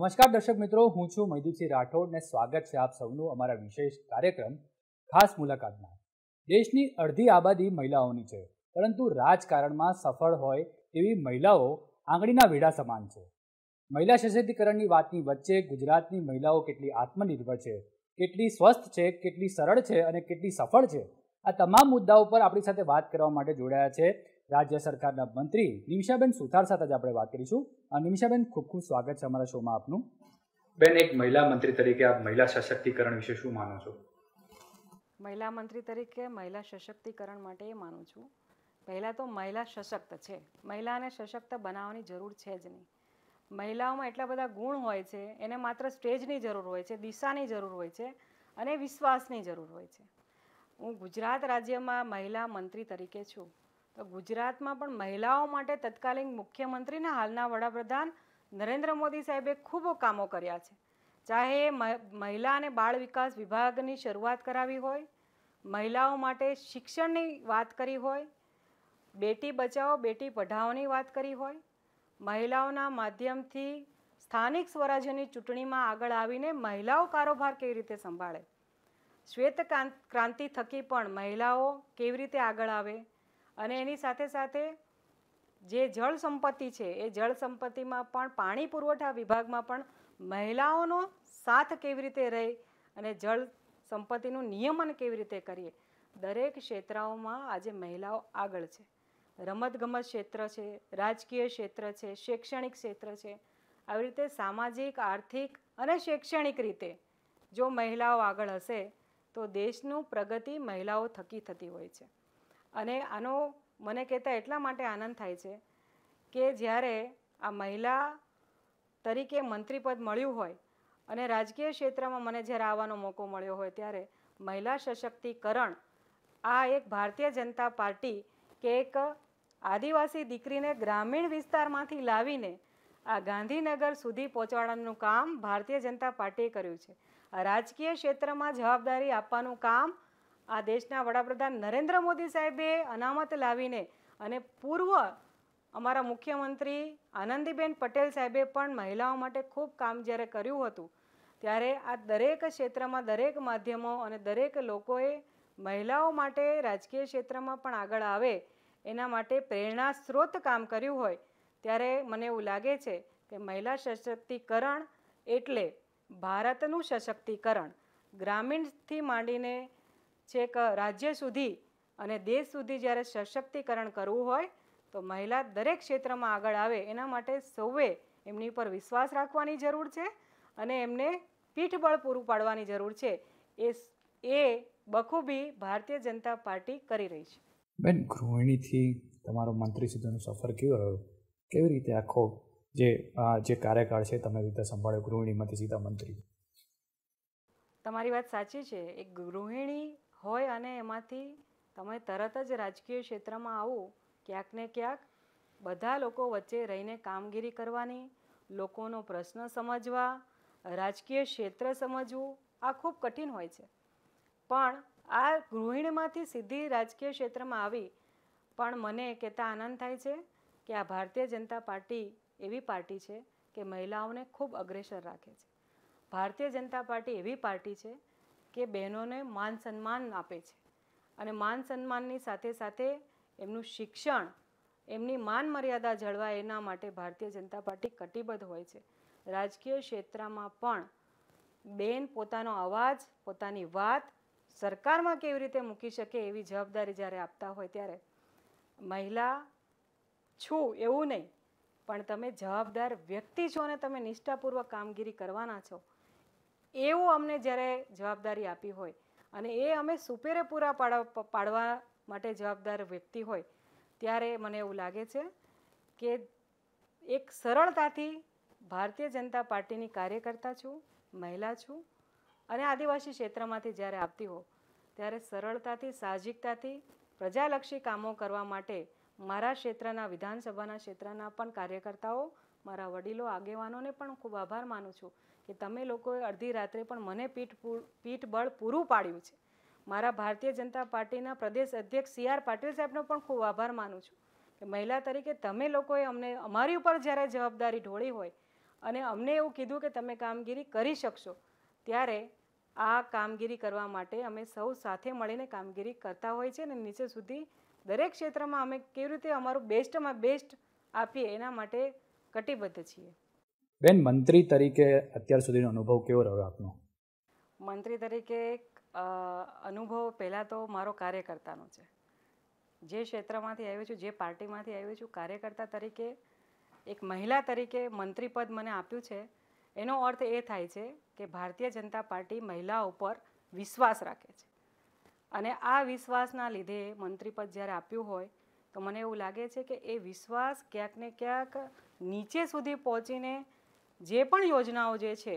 નમસ્કાર દર્શક મિત્રો હું છું મહિદીપસિંહ રાઠોડ ને સ્વાગત છે આપ સૌનું અમારા વિશેષ કાર્યક્રમ ખાસ મુલાકાતમાં દેશની અડધી આબાદી મહિલાઓની છે પરંતુ રાજકારણમાં સફળ હોય તેવી મહિલાઓ આંગળીના વેડા સમાન છે મહિલા સશક્તિકરણની વાતની વચ્ચે ગુજરાતની મહિલાઓ કેટલી આત્મનિર્ભર છે કેટલી સ્વસ્થ છે કેટલી સરળ છે અને કેટલી સફળ છે આ તમામ મુદ્દાઓ પર આપણી સાથે વાત કરવા માટે જોડાયા છે રાજ્ય સરકારના મંત્રી નિમિષાબેન સુથાર સાથે જ આપણે વાત કરીશું અને નિમિષાબેન ખૂબ ખૂબ સ્વાગત છે અમારા શોમાં આપનું બેન એક મહિલા મંત્રી તરીકે આપ મહિલા સશક્તિકરણ વિશે શું માનો છો મહિલા મંત્રી તરીકે મહિલા સશક્તિકરણ માટે એ માનું છું પહેલાં તો મહિલા સશક્ત છે મહિલાને સશક્ત બનાવવાની જરૂર છે જ નહીં મહિલાઓમાં એટલા બધા ગુણ હોય છે એને માત્ર સ્ટેજની જરૂર હોય છે દિશાની જરૂર હોય છે અને વિશ્વાસની જરૂર હોય છે હું ગુજરાત રાજ્યમાં મહિલા મંત્રી તરીકે છું તો ગુજરાતમાં પણ મહિલાઓ માટે તત્કાલીન મુખ્યમંત્રીના હાલના વડાપ્રધાન નરેન્દ્ર મોદી સાહેબે ખૂબ કામો કર્યા છે ચાહે મહિલા અને બાળ વિકાસ વિભાગની શરૂઆત કરાવી હોય મહિલાઓ માટે શિક્ષણની વાત કરી હોય બેટી બચાવો બેટી પઢાઓની વાત કરી હોય મહિલાઓના માધ્યમથી સ્થાનિક સ્વરાજ્યની ચૂંટણીમાં આગળ આવીને મહિલાઓ કારોબાર કેવી રીતે સંભાળે શ્વેત ક્રાંતિ થકી પણ મહિલાઓ કેવી રીતે આગળ આવે અને એની સાથે સાથે જે જળ સંપત્તિ છે એ જળ સંપત્તિમાં પણ પાણી પુરવઠા વિભાગમાં પણ મહિલાઓનો સાથ કેવી રીતે રહે અને જળ સંપત્તિનું નિયમન કેવી રીતે કરીએ દરેક ક્ષેત્રોમાં આજે મહિલાઓ આગળ છે રમતગમત ક્ષેત્ર છે રાજકીય ક્ષેત્ર છે શૈક્ષણિક ક્ષેત્ર છે આવી રીતે સામાજિક આર્થિક અને શૈક્ષણિક રીતે જો મહિલાઓ આગળ હશે તો દેશનું પ્રગતિ મહિલાઓ થકી થતી હોય છે અને આનો મને કહેતા એટલા માટે આનંદ થાય છે કે જ્યારે આ મહિલા તરીકે મંત્રીપદ મળ્યું હોય અને રાજકીય ક્ષેત્રમાં મને જ્યારે આવવાનો મોકો મળ્યો હોય ત્યારે મહિલા સશક્તિકરણ આ એક ભારતીય જનતા પાર્ટી કે એક આદિવાસી દીકરીને ગ્રામીણ વિસ્તારમાંથી લાવીને આ ગાંધીનગર સુધી પહોંચાડવાનું કામ ભારતીય જનતા પાર્ટીએ કર્યું છે રાજકીય ક્ષેત્રમાં જવાબદારી આપવાનું કામ આ દેશના વડાપ્રધાન નરેન્દ્ર મોદી સાહેબે અનામત લાવીને અને પૂર્વ અમારા મુખ્યમંત્રી આનંદીબેન પટેલ સાહેબે પણ મહિલાઓ માટે ખૂબ કામ જ્યારે કર્યું હતું ત્યારે આ દરેક ક્ષેત્રમાં દરેક માધ્યમો અને દરેક લોકોએ મહિલાઓ માટે રાજકીય ક્ષેત્રમાં પણ આગળ આવે એના માટે પ્રેરણા સ્ત્રોત કામ કર્યું હોય ત્યારે મને એવું લાગે છે કે મહિલા સશક્તિકરણ એટલે ભારતનું સશક્તિકરણ ગ્રામીણથી માંડીને છેક રાજ્ય સુધી અને દેશ સુધી જ્યારે સશક્તિકરણ કરવું હોય તો મહિલા દરેક ક્ષેત્રમાં આગળ આવે એના માટે સૌએ એમની પર વિશ્વાસ રાખવાની જરૂર છે અને એમને પીઠબળ પૂરું પાડવાની જરૂર છે એ એ બખૂબી ભારતીય જનતા પાર્ટી કરી રહી છે બેન ગૃહિણીથી તમારો મંત્રી સુધીનો સફર કેવો રહ્યો કેવી રીતે આખો જે જે કાર્યકાળ છે તમે રીતે સંભાળ્યો ગૃહિણીમાંથી સીધા મંત્રી તમારી વાત સાચી છે એક ગૃહિણી હોય અને એમાંથી તમે તરત જ રાજકીય ક્ષેત્રમાં આવો ક્યાંક ને ક્યાંક બધા લોકો વચ્ચે રહીને કામગીરી કરવાની લોકોનો પ્રશ્ન સમજવા રાજકીય ક્ષેત્ર સમજવું આ ખૂબ કઠિન હોય છે પણ આ ગૃહિણીમાંથી સીધી રાજકીય ક્ષેત્રમાં આવી પણ મને કહેતા આનંદ થાય છે કે આ ભારતીય જનતા પાર્ટી એવી પાર્ટી છે કે મહિલાઓને ખૂબ અગ્રેસર રાખે છે ભારતીય જનતા પાર્ટી એવી પાર્ટી છે કે બહેનોને માન સન્માન આપે છે અને માન સન્માનની સાથે સાથે એમનું શિક્ષણ એમની માન મર્યાદા જળવાય એના માટે ભારતીય જનતા પાર્ટી કટિબદ્ધ હોય છે રાજકીય ક્ષેત્રમાં પણ બેન પોતાનો અવાજ પોતાની વાત સરકારમાં કેવી રીતે મૂકી શકે એવી જવાબદારી જ્યારે આપતા હોય ત્યારે મહિલા છું એવું નહીં પણ તમે જવાબદાર વ્યક્તિ છો અને તમે નિષ્ઠાપૂર્વક કામગીરી કરવાના છો એવું અમને જ્યારે જવાબદારી આપી હોય અને એ અમે સુપેરે પૂરા પાડવા પાડવા માટે જવાબદાર વ્યક્તિ હોય ત્યારે મને એવું લાગે છે કે એક સરળતાથી ભારતીય જનતા પાર્ટીની કાર્યકર્તા છું મહિલા છું અને આદિવાસી ક્ષેત્રમાંથી જ્યારે આવતી હો ત્યારે સરળતાથી સાહજિકતાથી પ્રજાલક્ષી કામો કરવા માટે મારા ક્ષેત્રના વિધાનસભાના ક્ષેત્રના પણ કાર્યકર્તાઓ મારા વડીલો આગેવાનોને પણ ખૂબ આભાર માનું છું કે તમે લોકોએ અડધી રાત્રે પણ મને પીઠ પીઠબળ પૂરું પાડ્યું છે મારા ભારતીય જનતા પાર્ટીના પ્રદેશ અધ્યક્ષ સી આર પાટીલ સાહેબનો પણ ખૂબ આભાર માનું છું કે મહિલા તરીકે તમે લોકોએ અમને અમારી ઉપર જ્યારે જવાબદારી ઢોળી હોય અને અમને એવું કીધું કે તમે કામગીરી કરી શકશો ત્યારે આ કામગીરી કરવા માટે અમે સૌ સાથે મળીને કામગીરી કરતા હોય છે અને નીચે સુધી દરેક ક્ષેત્રમાં અમે કેવી રીતે અમારું બેસ્ટમાં બેસ્ટ આપીએ એના માટે કટિબદ્ધ છીએ બેન મંત્રી તરીકે અત્યાર સુધીનો અનુભવ કેવો રહ્યો આપનો મંત્રી તરીકે અનુભવ પહેલાં તો મારો કાર્યકર્તાનો છે જે ક્ષેત્રમાંથી આવ્યો છું જે પાર્ટીમાંથી આવ્યો છું કાર્યકર્તા તરીકે એક મહિલા તરીકે મંત્રી પદ મને આપ્યું છે એનો અર્થ એ થાય છે કે ભારતીય જનતા પાર્ટી મહિલાઓ ઉપર વિશ્વાસ રાખે છે અને આ વિશ્વાસના લીધે મંત્રી પદ જ્યારે આપ્યું હોય તો મને એવું લાગે છે કે એ વિશ્વાસ ક્યાંક ને ક્યાંક નીચે સુધી પહોંચીને જે પણ યોજનાઓ જે છે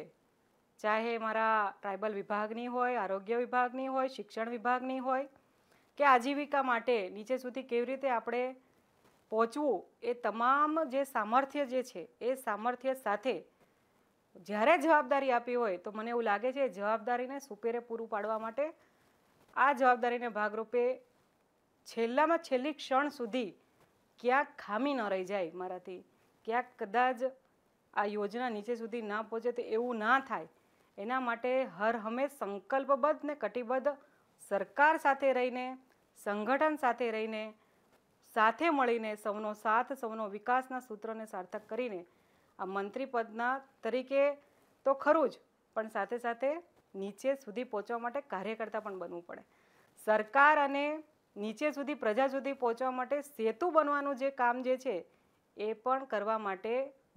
ચાહે મારા ટ્રાઇબલ વિભાગની હોય આરોગ્ય વિભાગની હોય શિક્ષણ વિભાગની હોય કે આજીવિકા માટે નીચે સુધી કેવી રીતે આપણે પહોંચવું એ તમામ જે સામર્થ્ય જે છે એ સામર્થ્ય સાથે જ્યારે જવાબદારી આપી હોય તો મને એવું લાગે છે જવાબદારીને સુપેરે પૂરું પાડવા માટે આ જવાબદારીને ભાગરૂપે છેલ્લામાં છેલ્લી ક્ષણ સુધી ક્યાંક ખામી ન રહી જાય મારાથી ક્યાંક કદાચ આ યોજના નીચે સુધી ના પહોંચે તો એવું ના થાય એના માટે હર હંમેશ સંકલ્પબદ્ધ ને કટિબદ્ધ સરકાર સાથે રહીને સંગઠન સાથે રહીને સાથે મળીને સૌનો સાથ સૌનો વિકાસના સૂત્રને સાર્થક કરીને આ મંત્રી પદના તરીકે તો ખરું જ પણ સાથે સાથે નીચે સુધી પહોંચવા માટે કાર્યકર્તા પણ બનવું પડે સરકાર અને નીચે સુધી પ્રજા સુધી પહોંચવા માટે સેતુ બનવાનું જે કામ જે છે એ પણ કરવા માટે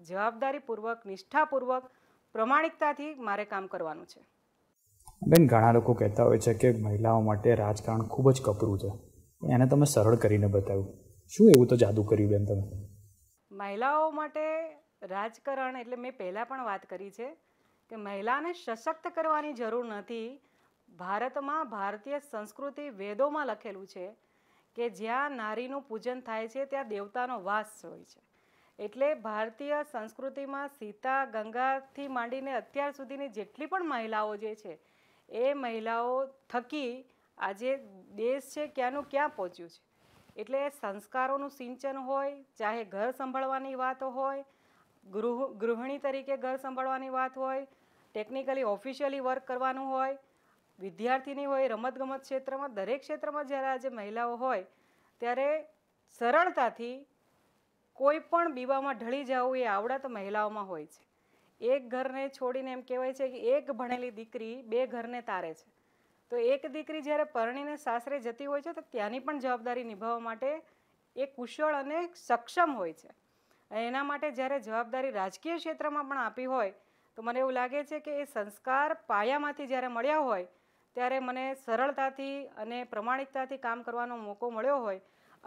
જવાબદારીપૂર્વક નિષ્ઠાપૂર્વક પ્રમાણિકતાથી મારે કામ કરવાનું છે બેન ઘણા લોકો કહેતા હોય છે કે મહિલાઓ માટે રાજકારણ ખૂબ જ કપરું છે એને તમે સરળ કરીને બતાવ્યું શું એવું તો જાદુ કર્યું બેન તમે મહિલાઓ માટે રાજકારણ એટલે મેં પહેલાં પણ વાત કરી છે કે મહિલાને સશક્ત કરવાની જરૂર નથી ભારતમાં ભારતીય સંસ્કૃતિ વેદોમાં લખેલું છે કે જ્યાં નારીનું પૂજન થાય છે ત્યાં દેવતાનો વાસ હોય છે એટલે ભારતીય સંસ્કૃતિમાં સીતા ગંગાથી માંડીને અત્યાર સુધીની જેટલી પણ મહિલાઓ જે છે એ મહિલાઓ થકી આજે દેશ છે ક્યાંનું ક્યાં પહોંચ્યું છે એટલે સંસ્કારોનું સિંચન હોય ચાહે ઘર સંભાળવાની વાત હોય ગૃહ ગૃહિણી તરીકે ઘર સંભાળવાની વાત હોય ટેકનિકલી ઓફિશિયલી વર્ક કરવાનું હોય વિદ્યાર્થીની હોય રમતગમત ક્ષેત્રમાં દરેક ક્ષેત્રમાં જ્યારે આજે મહિલાઓ હોય ત્યારે સરળતાથી કોઈ પણ બીબામાં ઢળી જવું એ આવડત મહિલાઓમાં હોય છે એક ઘરને છોડીને એમ કહેવાય છે કે એક ભણેલી દીકરી બે ઘરને તારે છે તો એક દીકરી જ્યારે પરણીને સાસરે જતી હોય છે તો ત્યાંની પણ જવાબદારી નિભાવવા માટે એ કુશળ અને સક્ષમ હોય છે એના માટે જ્યારે જવાબદારી રાજકીય ક્ષેત્રમાં પણ આપી હોય તો મને એવું લાગે છે કે એ સંસ્કાર પાયામાંથી જ્યારે મળ્યા હોય ત્યારે મને સરળતાથી અને પ્રમાણિકતાથી કામ કરવાનો મોકો મળ્યો હોય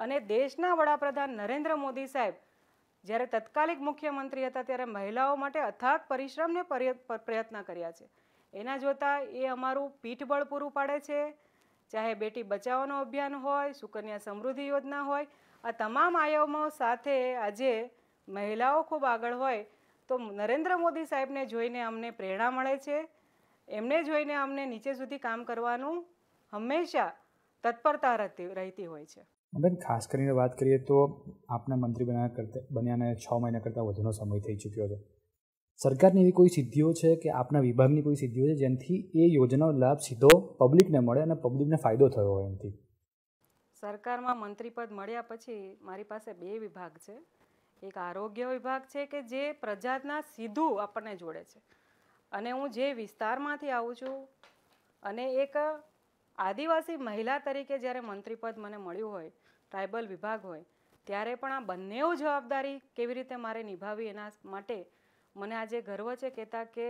અને દેશના વડાપ્રધાન નરેન્દ્ર મોદી સાહેબ જ્યારે તત્કાલિક મુખ્યમંત્રી હતા ત્યારે મહિલાઓ માટે અથાગ પરિશ્રમને પ્રયત્ન કર્યા છે એના જોતાં એ અમારું પીઠબળ પૂરું પાડે છે ચાહે બેટી બચાવોનો અભિયાન હોય સુકન્યા સમૃદ્ધિ યોજના હોય આ તમામ આયોમો સાથે આજે મહિલાઓ ખૂબ આગળ હોય તો નરેન્દ્ર મોદી સાહેબને જોઈને અમને પ્રેરણા મળે છે એમને જોઈને અમને નીચે સુધી કામ કરવાનું હંમેશા તત્પરતા રહેતી હોય છે બેન ખાસ કરીને વાત કરીએ તો આપના મંત્રી બન્યા કરતા બન્યાને છ મહિના કરતાં વધુનો સમય થઈ ચૂક્યો છે સરકારની એવી કોઈ સિદ્ધિઓ છે કે આપના વિભાગની કોઈ સિદ્ધિઓ છે જેનાથી એ યોજનાનો લાભ સીધો પબ્લિકને મળે અને પબ્લિકને ફાયદો થયો હોય એમથી સરકારમાં મંત્રીપદ મળ્યા પછી મારી પાસે બે વિભાગ છે એક આરોગ્ય વિભાગ છે કે જે પ્રજાના સીધું આપણને જોડે છે અને હું જે વિસ્તારમાંથી આવું છું અને એક આદિવાસી મહિલા તરીકે જ્યારે મંત્રીપદ મને મળ્યું હોય ટ્રાઇબલ વિભાગ હોય ત્યારે પણ આ બંનેઓ જવાબદારી કેવી રીતે મારે નિભાવી એના માટે મને આજે ગર્વ છે કહેતા કે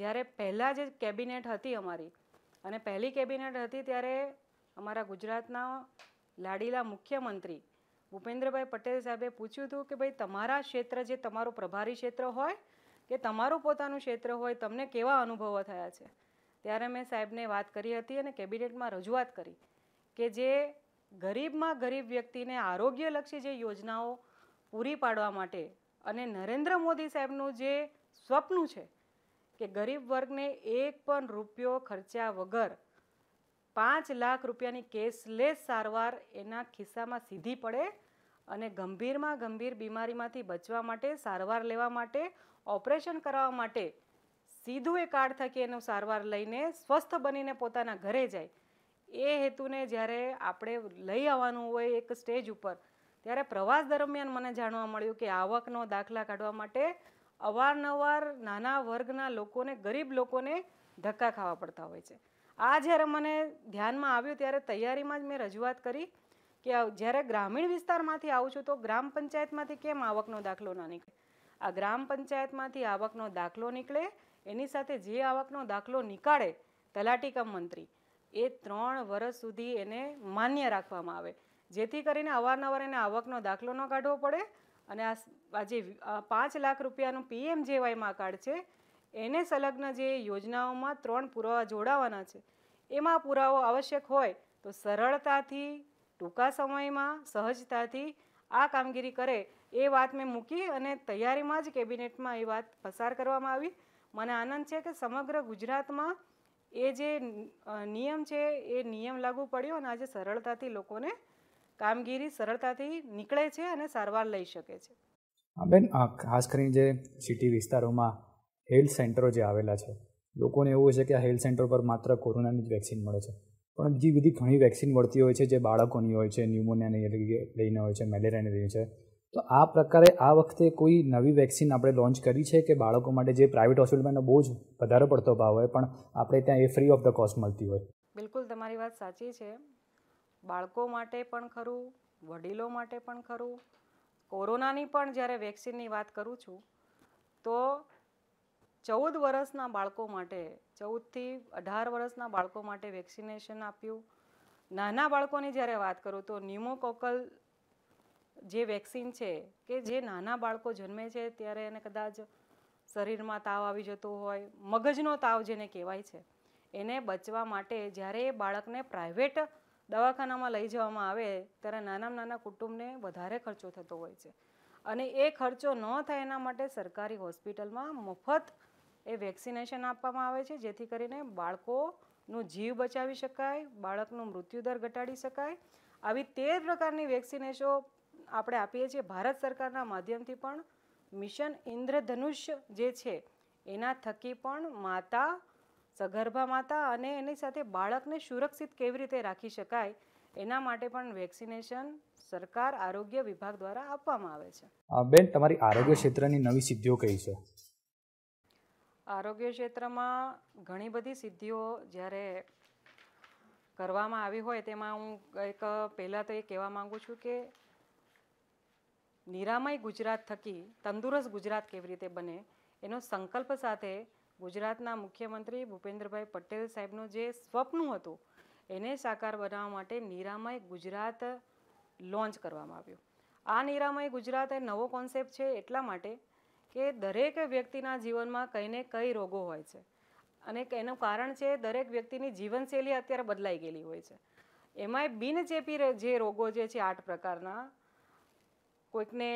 જ્યારે પહેલાં જે કેબિનેટ હતી અમારી અને પહેલી કેબિનેટ હતી ત્યારે અમારા ગુજરાતના લાડીલા મુખ્યમંત્રી ભૂપેન્દ્રભાઈ પટેલ સાહેબે પૂછ્યું હતું કે ભાઈ તમારા ક્ષેત્ર જે તમારું પ્રભારી ક્ષેત્ર હોય કે તમારું પોતાનું ક્ષેત્ર હોય તમને કેવા અનુભવો થયા છે ત્યારે મેં સાહેબને વાત કરી હતી અને કેબિનેટમાં રજૂઆત કરી કે જે ગરીબમાં ગરીબ વ્યક્તિને આરોગ્યલક્ષી જે યોજનાઓ પૂરી પાડવા માટે અને નરેન્દ્ર મોદી સાહેબનું જે સ્વપ્નું છે કે ગરીબ વર્ગને એક પણ રૂપિયો ખર્ચ્યા વગર પાંચ લાખ રૂપિયાની કેશલેસ સારવાર એના ખિસ્સામાં સીધી પડે અને ગંભીરમાં ગંભીર બીમારીમાંથી બચવા માટે સારવાર લેવા માટે ઓપરેશન કરાવવા માટે સીધું એ કાર્ડ થકી એનું સારવાર લઈને સ્વસ્થ બનીને પોતાના ઘરે જાય એ હેતુને જ્યારે આપણે લઈ આવવાનું હોય એક સ્ટેજ ઉપર ત્યારે પ્રવાસ દરમિયાન મને જાણવા મળ્યું કે આવકનો દાખલા કાઢવા માટે અવારનવાર નાના વર્ગના લોકોને ગરીબ લોકોને ધક્કા ખાવા પડતા હોય છે આ જ્યારે મને ધ્યાનમાં આવ્યું ત્યારે તૈયારીમાં જ મેં રજૂઆત કરી કે જ્યારે ગ્રામીણ વિસ્તારમાંથી આવું છું તો ગ્રામ પંચાયતમાંથી કેમ આવકનો દાખલો ના નીકળે આ ગ્રામ પંચાયતમાંથી આવકનો દાખલો નીકળે એની સાથે જે આવકનો દાખલો નીકાળે તલાટીકમ મંત્રી એ ત્રણ વર્ષ સુધી એને માન્ય રાખવામાં આવે જેથી કરીને અવારનવાર એને આવકનો દાખલો ન કાઢવો પડે અને આ જે પાંચ લાખ રૂપિયાનું પીએમ જેવાયમાં કાર્ડ છે એને સંલગ્ન જે યોજનાઓમાં ત્રણ પુરાવા જોડાવાના છે એમાં પુરાવો આવશ્યક હોય તો સરળતાથી ટૂંકા સમયમાં સહજતાથી આ કામગીરી કરે એ વાત મેં મૂકી અને તૈયારીમાં જ કેબિનેટમાં એ વાત પસાર કરવામાં આવી મને આનંદ છે કે સમગ્ર ગુજરાતમાં એ જે નિયમ છે એ નિયમ લાગુ પડ્યો અને આજે સરળતાથી લોકોને કામગીરી સરળતાથી નીકળે છે અને સારવાર લઈ શકે છે બેન ખાસ કરીને જે સિટી વિસ્તારોમાં હેલ્થ સેન્ટરો જે આવેલા છે લોકોને એવું છે કે આ હેલ્થ સેન્ટર પર માત્ર કોરોનાની જ વેક્સિન મળે છે પણ બીજી બધી ઘણી વેક્સિન મળતી હોય છે જે બાળકોની હોય છે ન્યુમોનિયાની લઈને હોય છે મેલેરિયાને લઈને છે તો આ પ્રકારે આ વખતે કોઈ નવી વેક્સિન આપણે લોન્ચ કરી છે કે બાળકો માટે જે પ્રાઇવેટ હોસ્પિટલમાં એનો બહુ જ વધારે પડતો ભાવ હોય પણ આપણે ત્યાં એ ફ્રી ઓફ ધ કોસ્ટ મળતી હોય બિલકુલ તમારી વાત સાચી છે બાળકો માટે પણ ખરું વડીલો માટે પણ ખરું કોરોનાની પણ જ્યારે વેક્સિનની વાત કરું છું તો ચૌદ વર્ષના બાળકો માટે ચૌદથી અઢાર વર્ષના બાળકો માટે વેક્સિનેશન આપ્યું નાના બાળકોની જ્યારે વાત કરું તો ન્યુમોકોકલ જે વેક્સિન છે કે જે નાના બાળકો જન્મે છે ત્યારે એને કદાચ શરીરમાં તાવ આવી જતો હોય મગજનો તાવ જેને કહેવાય છે એને બચવા માટે જ્યારે એ બાળકને પ્રાઇવેટ દવાખાનામાં લઈ જવામાં આવે ત્યારે નાનામાં નાના કુટુંબને વધારે ખર્ચો થતો હોય છે અને એ ખર્ચો ન થાય એના માટે સરકારી હોસ્પિટલમાં મફત એ વેક્સિનેશન આપવામાં આવે છે જેથી કરીને બાળકોનું જીવ બચાવી શકાય બાળકનું મૃત્યુદર ઘટાડી શકાય આવી તેર પ્રકારની વેક્સિનેશો આપણે આપીએ છીએ ભારત સરકારના માધ્યમથી પણ મિશન ઇન્દ્રધનુષ્ય જે છે એના થકી પણ માતા સગર્ભા માતા અને એની સાથે બાળકને સુરક્ષિત કેવી રીતે રાખી શકાય એના માટે પણ વેક્સિનેશન સરકાર આરોગ્ય વિભાગ દ્વારા આપવામાં આવે છે બેન તમારી આરોગ્ય ક્ષેત્રની નવી સિદ્ધિઓ કઈ છે આરોગ્ય ક્ષેત્રમાં ઘણી બધી સિદ્ધિઓ જ્યારે કરવામાં આવી હોય તેમાં હું એક પહેલાં તો એ કહેવા માગું છું કે નિરામય ગુજરાત થકી તંદુરસ્ત ગુજરાત કેવી રીતે બને એનો સંકલ્પ સાથે ગુજરાતના મુખ્યમંત્રી ભૂપેન્દ્રભાઈ પટેલ સાહેબનું જે સ્વપ્ન હતું એને સાકાર બનાવવા માટે નિરામય ગુજરાત લોન્ચ કરવામાં આવ્યું આ નિરામય ગુજરાત એ નવો કોન્સેપ્ટ છે એટલા માટે કે દરેક વ્યક્તિના જીવનમાં કંઈને કઈ રોગો હોય છે અને એનું કારણ છે દરેક વ્યક્તિની જીવનશૈલી અત્યારે બદલાઈ ગયેલી હોય છે એમાંય બિનચેપી જે રોગો જે છે આઠ પ્રકારના કોઈકને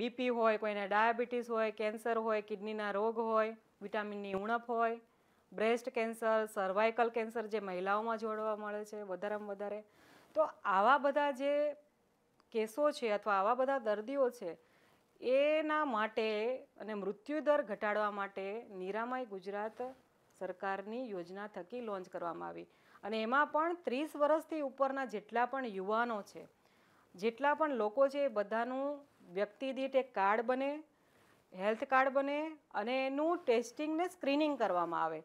બીપી હોય કોઈને ડાયાબિટીસ હોય કેન્સર હોય કિડનીના રોગ હોય વિટામિનની ઉણપ હોય બ્રેસ્ટ કેન્સર સર્વાઇકલ કેન્સર જે મહિલાઓમાં જોડવા મળે છે વધારેમાં વધારે તો આવા બધા જે કેસો છે અથવા આવા બધા દર્દીઓ છે એના માટે અને મૃત્યુદર ઘટાડવા માટે નિરામય ગુજરાત સરકારની યોજના થકી લોન્ચ કરવામાં આવી અને એમાં પણ ત્રીસ વર્ષથી ઉપરના જેટલા પણ યુવાનો છે જેટલા પણ લોકો છે એ બધાનું વ્યક્તિ દીઠ એક કાર્ડ બને હેલ્થ કાર્ડ બને અને એનું ટેસ્ટિંગને સ્ક્રીનિંગ કરવામાં આવે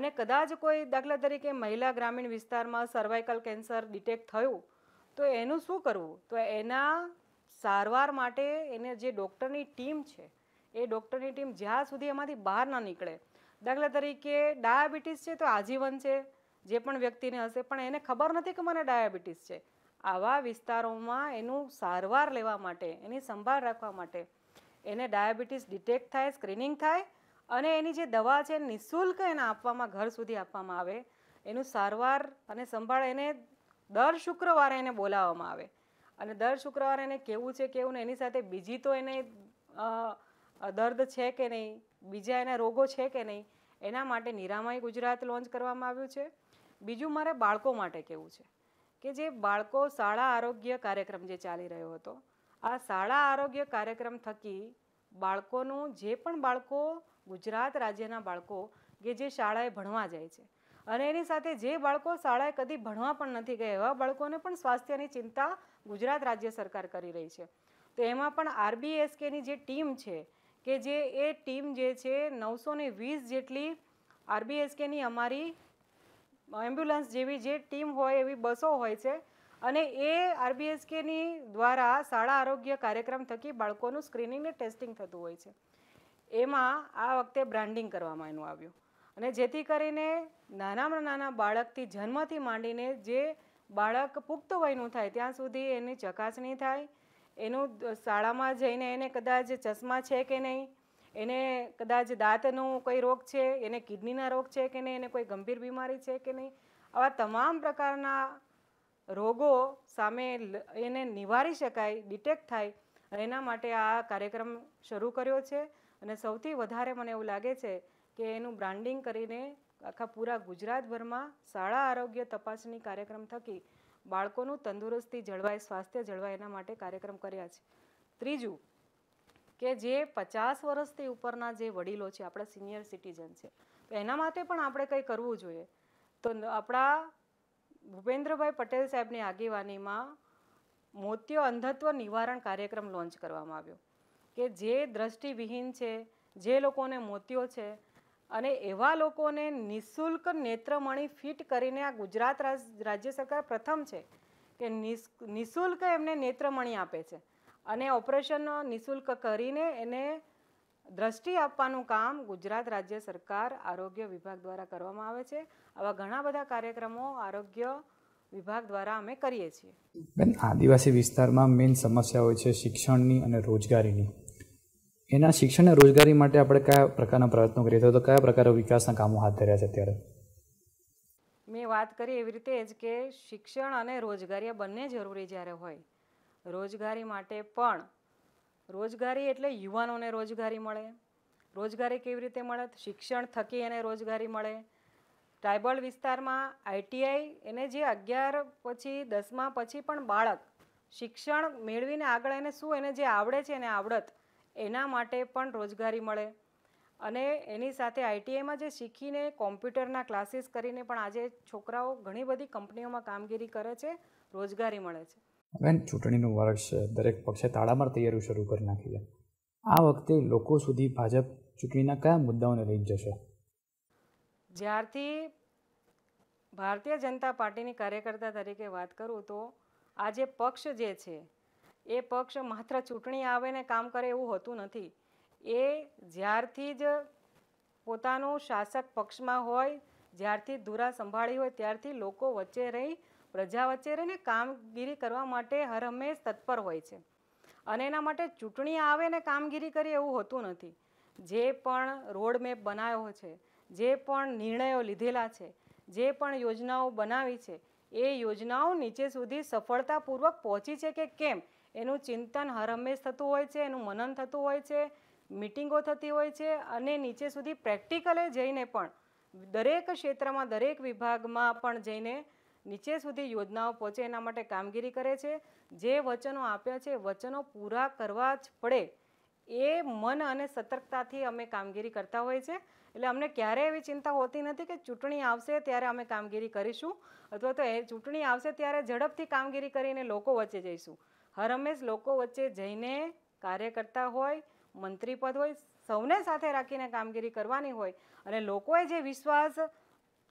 અને કદાચ કોઈ દાખલા તરીકે મહિલા ગ્રામીણ વિસ્તારમાં સર્વાઇકલ કેન્સર ડિટેક્ટ થયું તો એનું શું કરવું તો એના સારવાર માટે એને જે ડૉક્ટરની ટીમ છે એ ડૉક્ટરની ટીમ જ્યાં સુધી એમાંથી બહાર ના નીકળે દાખલા તરીકે ડાયાબિટીસ છે તો આજીવન છે જે પણ વ્યક્તિને હશે પણ એને ખબર નથી કે મને ડાયાબિટીસ છે આવા વિસ્તારોમાં એનું સારવાર લેવા માટે એની સંભાળ રાખવા માટે એને ડાયાબિટીસ ડિટેક્ટ થાય સ્ક્રીનિંગ થાય અને એની જે દવા છે નિઃશુલ્ક એને આપવામાં ઘર સુધી આપવામાં આવે એનું સારવાર અને સંભાળ એને દર શુક્રવારે એને બોલાવવામાં આવે અને દર શુક્રવારે એને કેવું છે કેવું ને એની સાથે બીજી તો એને દર્દ છે કે નહીં બીજા એના રોગો છે કે નહીં એના માટે નિરામય ગુજરાત લોન્ચ કરવામાં આવ્યું છે બીજું મારે બાળકો માટે કેવું છે કે જે બાળકો શાળા આરોગ્ય કાર્યક્રમ જે ચાલી રહ્યો હતો આ શાળા આરોગ્ય કાર્યક્રમ થકી બાળકોનું જે પણ બાળકો ગુજરાત રાજ્યના બાળકો કે જે શાળાએ ભણવા જાય છે અને એની સાથે જે બાળકો શાળાએ કદી ભણવા પણ નથી ગયા એવા બાળકોને પણ સ્વાસ્થ્યની ચિંતા ગુજરાત રાજ્ય સરકાર કરી રહી છે તો એમાં પણ આરબીએસકેની જે ટીમ છે કે જે એ ટીમ જે છે નવસો ને વીસ જેટલી આરબીએસકેની અમારી એમ્બ્યુલન્સ જેવી જે ટીમ હોય એવી બસો હોય છે અને એ આરબીએસકેની દ્વારા શાળા આરોગ્ય કાર્યક્રમ થકી બાળકોનું સ્ક્રીનિંગ ને ટેસ્ટિંગ થતું હોય છે એમાં આ વખતે બ્રાન્ડિંગ કરવામાં એનું આવ્યું અને જેથી કરીને નાનામાં નાના બાળકથી જન્મથી માંડીને જે બાળક પુખ્ત વયનું થાય ત્યાં સુધી એની ચકાસણી થાય એનું શાળામાં જઈને એને કદાચ ચશ્મા છે કે નહીં એને કદાચ દાંતનો કોઈ રોગ છે એને કિડનીના રોગ છે કે નહીં એને કોઈ ગંભીર બીમારી છે કે નહીં આવા તમામ પ્રકારના રોગો સામે એને નિવારી શકાય ડિટેક્ટ થાય એના માટે આ કાર્યક્રમ શરૂ કર્યો છે અને સૌથી વધારે મને એવું લાગે છે કે એનું બ્રાન્ડિંગ કરીને આખા પૂરા ગુજરાતભરમાં શાળા આરોગ્ય તપાસણી કાર્યક્રમ થકી બાળકોનું તંદુરસ્તી જળવાય સ્વાસ્થ્ય જળવાય એના માટે કાર્યક્રમ કર્યા છે ત્રીજું કે જે પચાસ વર્ષથી ઉપરના જે વડીલો છે આપણા સિનિયર સિટીઝન છે તો એના માટે પણ આપણે કંઈ કરવું જોઈએ તો આપણા ભૂપેન્દ્રભાઈ પટેલ સાહેબની આગેવાનીમાં મોતિયો અંધત્વ નિવારણ કાર્યક્રમ લોન્ચ કરવામાં આવ્યો કે જે દ્રષ્ટિવિહીન છે જે લોકોને મોતિયો છે અને એવા લોકોને નિઃશુલ્ક નેત્રમણી ફિટ કરીને આ ગુજરાત રાજ્ય સરકાર પ્રથમ છે કે નિઃશુલ્ક એમને નેત્રમણી આપે છે અને ઓપરેશન નિઃશુલ્ક કરીને એને દ્રષ્ટિ આપવાનું કામ ગુજરાત રાજ્ય સરકાર આરોગ્ય વિભાગ દ્વારા કરવામાં આવે છે આવા ઘણા બધા કાર્યક્રમો આરોગ્ય વિભાગ દ્વારા અમે કરીએ છીએ બેન આદિવાસી વિસ્તારમાં મેઇન સમસ્યા હોય છે શિક્ષણની અને રોજગારીની એના શિક્ષણ અને રોજગારી માટે આપણે કયા પ્રકારના પ્રયત્નો કરીએ તો કયા પ્રકારના વિકાસના કામો હાથ ધર્યા છે અત્યારે મેં વાત કરી એવી રીતે જ કે શિક્ષણ અને રોજગારી બંને જરૂરી જ્યારે હોય રોજગારી માટે પણ રોજગારી એટલે યુવાનોને રોજગારી મળે રોજગારી કેવી રીતે મળે શિક્ષણ થકી એને રોજગારી મળે ટ્રાઇબલ વિસ્તારમાં આઈટીઆઈ એને જે અગિયાર પછી દસમા પછી પણ બાળક શિક્ષણ મેળવીને આગળ એને શું એને જે આવડે છે એને આવડત એના માટે પણ રોજગારી મળે અને એની સાથે આઈટીઆઈમાં જે શીખીને કોમ્પ્યુટરના ક્લાસીસ કરીને પણ આજે છોકરાઓ ઘણી બધી કંપનીઓમાં કામગીરી કરે છે રોજગારી મળે છે હવે ચૂંટણીનું વર્ષ દરેક પક્ષે તાળામાર તૈયારીઓ શરૂ કરી નાખી છે આ વખતે લોકો સુધી ભાજપ ચૂંટણીના કયા મુદ્દાઓને લઈ જશે જ્યારથી ભારતીય જનતા પાર્ટીની કાર્યકર્તા તરીકે વાત કરું તો આજે પક્ષ જે છે એ પક્ષ માત્ર ચૂંટણી આવે ને કામ કરે એવું હોતું નથી એ જ્યારથી જ પોતાનું શાસક પક્ષમાં હોય જ્યારથી ધુરા સંભાળી હોય ત્યારથી લોકો વચ્ચે રહી પ્રજા વચ્ચે રહીને કામગીરી કરવા માટે હરહંમેશ તત્પર હોય છે અને એના માટે ચૂંટણી આવે ને કામગીરી કરી એવું હોતું નથી જે પણ રોડ મેપ બનાવ્યો છે જે પણ નિર્ણયો લીધેલા છે જે પણ યોજનાઓ બનાવી છે એ યોજનાઓ નીચે સુધી સફળતાપૂર્વક પહોંચી છે કે કેમ એનું ચિંતન હરહંમેશ થતું હોય છે એનું મનન થતું હોય છે મિટિંગો થતી હોય છે અને નીચે સુધી પ્રેક્ટિકલે જઈને પણ દરેક ક્ષેત્રમાં દરેક વિભાગમાં પણ જઈને નીચે સુધી યોજનાઓ પહોંચે એના માટે કામગીરી કરે છે જે વચનો આપ્યા છે વચનો પૂરા કરવા જ પડે એ મન અને સતર્કતાથી અમે કામગીરી કરતા હોય છે એટલે અમને ક્યારેય એવી ચિંતા હોતી નથી કે ચૂંટણી આવશે ત્યારે અમે કામગીરી કરીશું અથવા તો એ ચૂંટણી આવશે ત્યારે ઝડપથી કામગીરી કરીને લોકો વચ્ચે જઈશું હર હંમેશ લોકો વચ્ચે જઈને કાર્યકર્તા હોય મંત્રી પદ હોય સૌને સાથે રાખીને કામગીરી કરવાની હોય અને લોકોએ જે વિશ્વાસ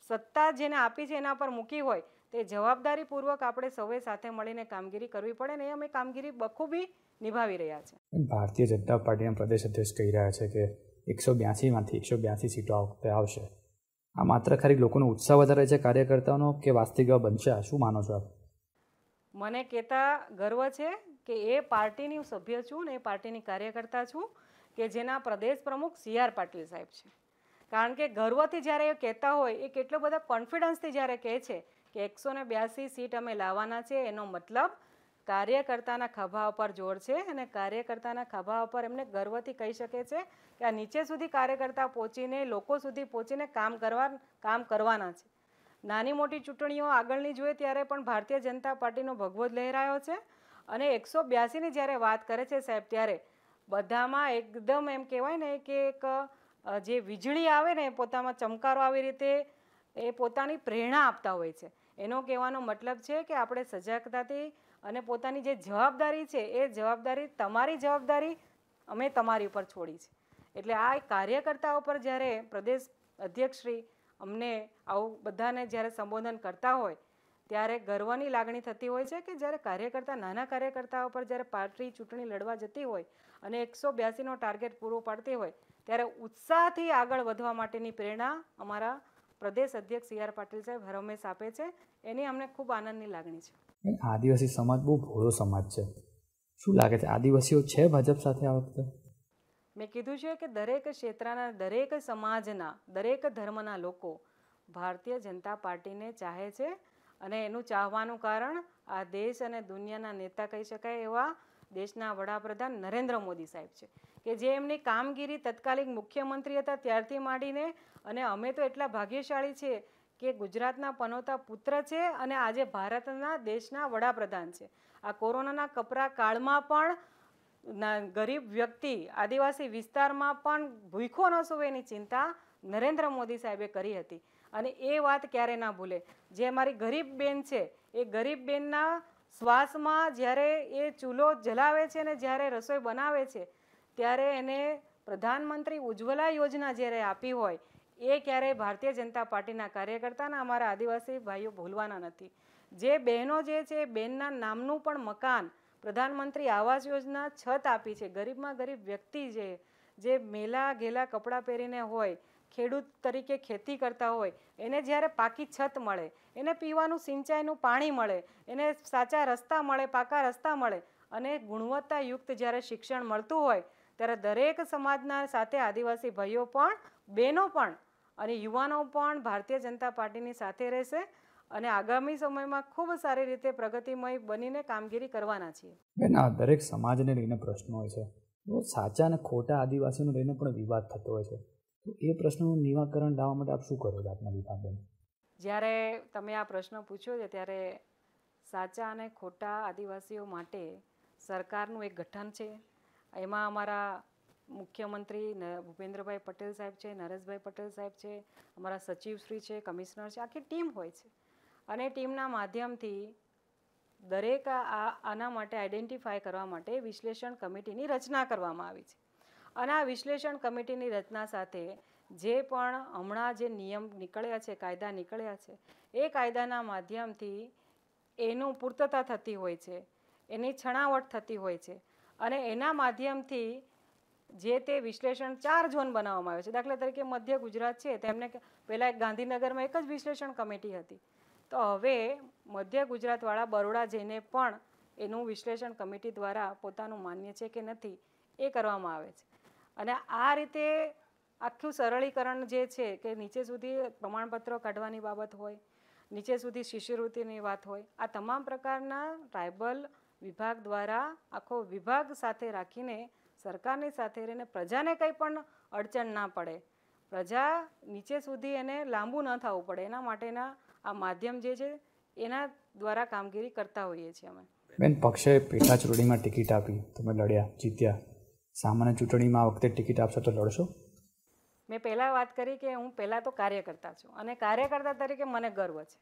સત્તા જેને આપી છે એના પર મૂકી હોય તે જવાબદારીપૂર્વક આપણે સૌએ સાથે મળીને કામગીરી કરવી પડે ને એ અમે કામગીરી બખૂબી નિભાવી રહ્યા છે ભારતીય જનતા પાર્ટીના પ્રદેશ અધ્યક્ષ કહી રહ્યા છે કે એકસો બ્યાસીમાંથી એકસો બ્યાસી સીટો આ આવશે આ માત્ર ખાલી લોકોનો ઉત્સાહ વધારે છે કાર્યકર્તાઓનો કે વાસ્તવિક બનશે શું માનો છો આપ મને કહેતા ગર્વ છે કે એ પાર્ટીની હું સભ્ય છું ને એ પાર્ટીની કાર્યકર્તા છું કે જેના પ્રદેશ પ્રમુખ સી આર પાટીલ સાહેબ છે કારણ કે ગર્વથી જ્યારે એ કહેતા હોય એ કેટલો બધા કોન્ફિડન્સથી જ્યારે કહે છે કે એકસો ને બ્યાસી સીટ અમે લાવવાના છે એનો મતલબ કાર્યકર્તાના ખભા ઉપર જોર છે અને કાર્યકર્તાના ખભા ઉપર એમને ગર્વથી કહી શકે છે કે આ નીચે સુધી કાર્યકર્તા પહોંચીને લોકો સુધી પહોંચીને કામ કરવા કામ કરવાના છે નાની મોટી ચૂંટણીઓ આગળની જોઈએ ત્યારે પણ ભારતીય જનતા પાર્ટીનો ભગવો જ લહેરાયો છે અને એકસો બ્યાસીની જ્યારે વાત કરે છે સાહેબ ત્યારે બધામાં એકદમ એમ કહેવાય ને કે એક જે વીજળી આવે ને પોતામાં ચમકારો આવી રીતે એ પોતાની પ્રેરણા આપતા હોય છે એનો કહેવાનો મતલબ છે કે આપણે સજાગતાથી અને પોતાની જે જવાબદારી છે એ જવાબદારી તમારી જવાબદારી અમે તમારી ઉપર છોડી છે એટલે આ કાર્યકર્તાઓ પર જ્યારે પ્રદેશ અધ્યક્ષશ્રી અમને આવું બધાને જ્યારે સંબોધન કરતા હોય ત્યારે ગર્વની લાગણી થતી હોય છે કે જ્યારે કાર્યકર્તા નાના કાર્યકર્તાઓ પર જ્યારે પાર્ટી ચૂંટણી લડવા જતી હોય અને એકસો બ્યાસીનો ટાર્ગેટ પૂરો પાડતી હોય ત્યારે ઉત્સાહથી આગળ વધવા માટેની પ્રેરણા અમારા પ્રદેશ અધ્યક્ષ સી આર પાટીલ સાહેબ હરમેશ આપે છે એની અમને ખૂબ આનંદની લાગણી છે આદિવાસી સમાજ બહુ ભોળો સમાજ છે શું લાગે છે આદિવાસીઓ છે ભાજપ સાથે આ વખતે મેં કીધું છે કે દરેક ક્ષેત્રના દરેક સમાજના દરેક ધર્મના લોકો ભારતીય જનતા પાર્ટીને ચાહે છે અને એનું ચાહવાનું કારણ આ દેશ અને દુનિયાના નેતા કહી શકાય એવા દેશના વડાપ્રધાન નરેન્દ્ર મોદી સાહેબ છે કે જે એમની કામગીરી તત્કાલિક મુખ્યમંત્રી હતા ત્યારથી માંડીને અને અમે તો એટલા ભાગ્યશાળી છે કે ગુજરાતના પનોતા પુત્ર છે અને આજે ભારતના દેશના વડાપ્રધાન છે આ કોરોનાના કપરા કાળમાં પણ ગરીબ વ્યક્તિ આદિવાસી વિસ્તારમાં પણ ભૂખો ન સુવે એની ચિંતા નરેન્દ્ર મોદી સાહેબે કરી હતી અને એ વાત ક્યારે ના ભૂલે જે અમારી ગરીબ બેન છે એ ગરીબ બેનના શ્વાસમાં જ્યારે એ ચૂલો જલાવે છે ને જ્યારે રસોઈ બનાવે છે ત્યારે એને પ્રધાનમંત્રી ઉજ્જવલા યોજના જ્યારે આપી હોય એ ક્યારેય ભારતીય જનતા પાર્ટીના કાર્યકર્તાના અમારા આદિવાસી ભાઈઓ ભૂલવાના નથી જે બહેનો જે છે એ બહેનના નામનું પણ મકાન પ્રધાનમંત્રી આવાસ યોજના છત આપી છે ગરીબમાં ગરીબ વ્યક્તિ જે જે મેલા ઘેલા કપડાં પહેરીને હોય ખેડૂત તરીકે ખેતી કરતા હોય એને જ્યારે પાકી છત મળે એને પીવાનું સિંચાઈનું પાણી મળે એને સાચા રસ્તા મળે પાકા રસ્તા મળે અને ગુણવત્તાયુક્ત જ્યારે શિક્ષણ મળતું હોય ત્યારે દરેક સમાજના સાથે આદિવાસી ભાઈઓ પણ બહેનો પણ અને યુવાનો પણ ભારતીય જનતા પાર્ટીની સાથે રહેશે અને આગામી સમયમાં ખૂબ સારી રીતે પ્રગતિમય બનીને કામગીરી કરવાના છીએ બેન આ દરેક સમાજને લઈને પ્રશ્નો હોય છે તો સાચા અને ખોટા આદિવાસીઓને લઈને પણ વિવાદ થતો હોય છે તો એ પ્રશ્નનું નિરાકરણ લાવવા માટે આપ શું કરો છો આપના વિભાગને જ્યારે તમે આ પ્રશ્ન પૂછ્યો છે ત્યારે સાચા અને ખોટા આદિવાસીઓ માટે સરકારનું એક ગઠન છે એમાં અમારા મુખ્યમંત્રી ભૂપેન્દ્રભાઈ પટેલ સાહેબ છે નરેશભાઈ પટેલ સાહેબ છે અમારા સચિવશ્રી છે કમિશનર છે આખી ટીમ હોય છે અને ટીમના માધ્યમથી દરેક આના માટે આઈડેન્ટિફાય કરવા માટે વિશ્લેષણ કમિટીની રચના કરવામાં આવી છે અને આ વિશ્લેષણ કમિટીની રચના સાથે જે પણ હમણાં જે નિયમ નીકળ્યા છે કાયદા નીકળ્યા છે એ કાયદાના માધ્યમથી એનું પૂર્તતા થતી હોય છે એની છણાવટ થતી હોય છે અને એના માધ્યમથી જે તે વિશ્લેષણ ચાર ઝોન બનાવવામાં આવે છે દાખલા તરીકે મધ્ય ગુજરાત છે તેમને પહેલાં એક ગાંધીનગરમાં એક જ વિશ્લેષણ કમિટી હતી તો હવે મધ્ય ગુજરાતવાળા બરોડા જઈને પણ એનું વિશ્લેષણ કમિટી દ્વારા પોતાનું માન્ય છે કે નથી એ કરવામાં આવે છે અને આ રીતે આખું સરળીકરણ જે છે કે નીચે સુધી પ્રમાણપત્રો કાઢવાની બાબત હોય નીચે સુધી શિષ્યવૃત્તિની વાત હોય આ તમામ પ્રકારના ટ્રાઇબલ વિભાગ દ્વારા આખો વિભાગ સાથે રાખીને સરકારની સાથે રહીને પ્રજાને કંઈ પણ અડચણ ના પડે પ્રજા નીચે સુધી એને લાંબુ ન થવું પડે એના માટેના આ માધ્યમ જે છે એના દ્વારા કામગીરી કરતા હોઈએ છીએ અમે બેન પક્ષે પેટા ચૂંટણીમાં ટિકિટ આપી તમે લડ્યા જીત્યા સામાન્ય ચૂંટણીમાં આ વખતે ટિકિટ આપશો તો લડશો મેં પહેલાં વાત કરી કે હું પહેલાં તો કાર્યકર્તા છું અને કાર્યકર્તા તરીકે મને ગર્વ છે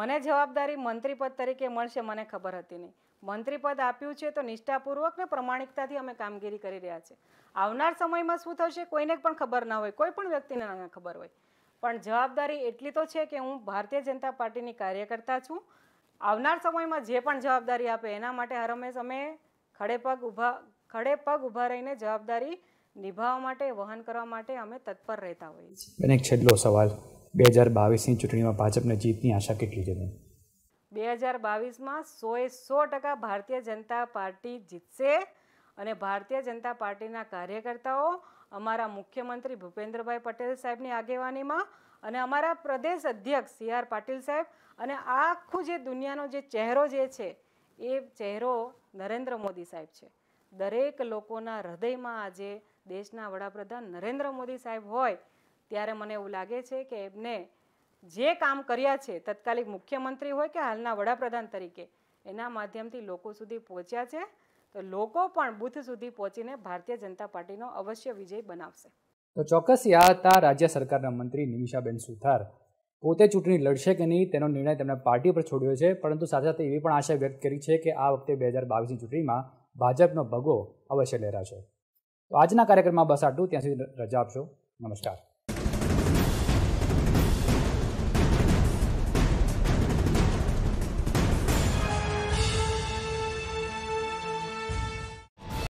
મને જવાબદારી મંત્રીપદ તરીકે મળશે મને ખબર હતી નહીં મંત્રીપદ આપ્યું છે તો નિષ્ઠાપૂર્વક ને પ્રમાણિકતાથી અમે કામગીરી કરી રહ્યા છીએ આવનાર સમયમાં શું થશે કોઈને પણ ખબર ના હોય કોઈ પણ વ્યક્તિને ના ખબર હોય પણ જવાબદારી એટલી તો છે કે હું ભારતીય જનતા પાર્ટીની કાર્યકર્તા છું આવનાર સમયમાં જે પણ જવાબદારી આપે એના માટે હરમેશ અમે ખડે પગ ઊભા ખડે પગ ઊભા રહીને જવાબદારી નિભાવવા માટે વહન કરવા માટે અમે તત્પર રહેતા હોઈએ છીએ છેલ્લો સવાલ બે હજાર બાવીસની ચૂંટણીમાં ભાજપને જીતની આશા કેટલી છે બે હજાર બાવીસમાં સોએ સો ટકા ભારતીય જનતા પાર્ટી જીતશે અને ભારતીય જનતા પાર્ટીના કાર્યકર્તાઓ અમારા મુખ્યમંત્રી ભૂપેન્દ્રભાઈ પટેલ સાહેબની આગેવાનીમાં અને અમારા પ્રદેશ અધ્યક્ષ સી આર પાટીલ સાહેબ અને આખું જે દુનિયાનો જે ચહેરો જે છે એ ચહેરો નરેન્દ્ર મોદી સાહેબ છે દરેક લોકોના હૃદયમાં આજે દેશના વડાપ્રધાન નરેન્દ્ર મોદી સાહેબ હોય ત્યારે મને એવું લાગે છે કે એમને જે કામ કર્યા છે તત્કાલિક મુખ્યમંત્રી હોય કે હાલના વડાપ્રધાન તરીકે એના માધ્યમથી લોકો સુધી પહોંચ્યા છે તો લોકો પણ બુથ સુધી પહોંચીને ભારતીય જનતા પાર્ટીનો અવશ્ય વિજય બનાવશે તો ચોક્કસ આ હતા રાજ્ય સરકારના મંત્રી નિમિષાબેન સુથાર પોતે ચૂંટણી લડશે કે નહીં તેનો નિર્ણય તેમણે પાર્ટી પર છોડ્યો છે પરંતુ સાથે સાથે એવી પણ આશા વ્યક્ત કરી છે કે આ વખતે બે હજાર બાવીસની ચૂંટણીમાં ભાજપનો ભગો અવશ્ય લહેરાશે તો આજના કાર્યક્રમમાં બસ આટલું ત્યાં સુધી રજા આપશો નમસ્કાર